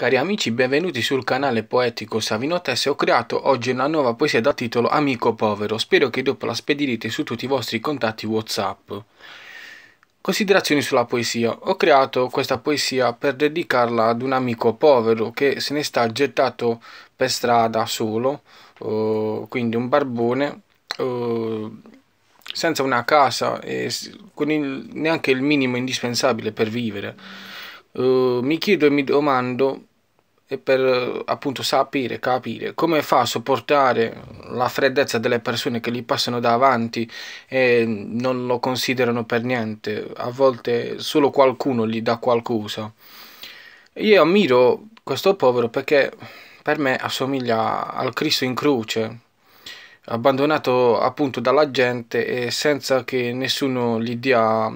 Cari amici, benvenuti sul canale poetico Savino Tesse. Ho creato oggi una nuova poesia dal titolo Amico povero. Spero che dopo la spedirete su tutti i vostri contatti WhatsApp. Considerazioni sulla poesia. Ho creato questa poesia per dedicarla ad un amico povero che se ne sta gettato per strada solo, uh, quindi un barbone, uh, senza una casa e con il, neanche il minimo indispensabile per vivere. Uh, mi chiedo e mi domando e per appunto sapere, capire come fa a sopportare la freddezza delle persone che gli passano davanti e non lo considerano per niente, a volte solo qualcuno gli dà qualcosa. Io ammiro questo povero perché per me assomiglia al Cristo in croce, abbandonato appunto dalla gente e senza che nessuno gli dia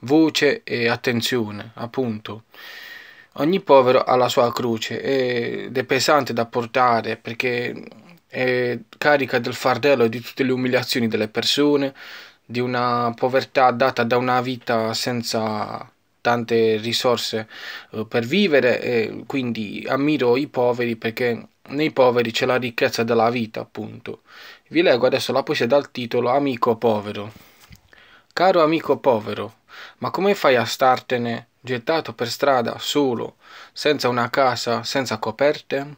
voce e attenzione, appunto ogni povero ha la sua croce ed è pesante da portare perché è carica del fardello di tutte le umiliazioni delle persone, di una povertà data da una vita senza tante risorse eh, per vivere e quindi ammiro i poveri perché nei poveri c'è la ricchezza della vita appunto. Vi leggo adesso la poesia dal titolo Amico povero. Caro amico povero, ma come fai a startene gettato per strada, solo, senza una casa, senza coperte?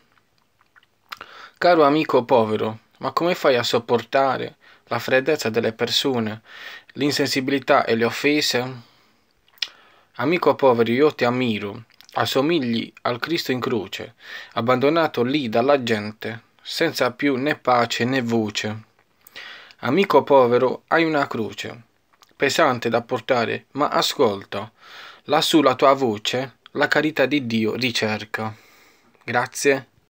Caro amico povero, ma come fai a sopportare la freddezza delle persone, l'insensibilità e le offese? Amico povero, io ti ammiro, assomigli al Cristo in croce, abbandonato lì dalla gente, senza più né pace né voce. Amico povero, hai una croce, pesante da portare, ma ascolta, lassù la tua voce la carità di Dio ricerca. Grazie.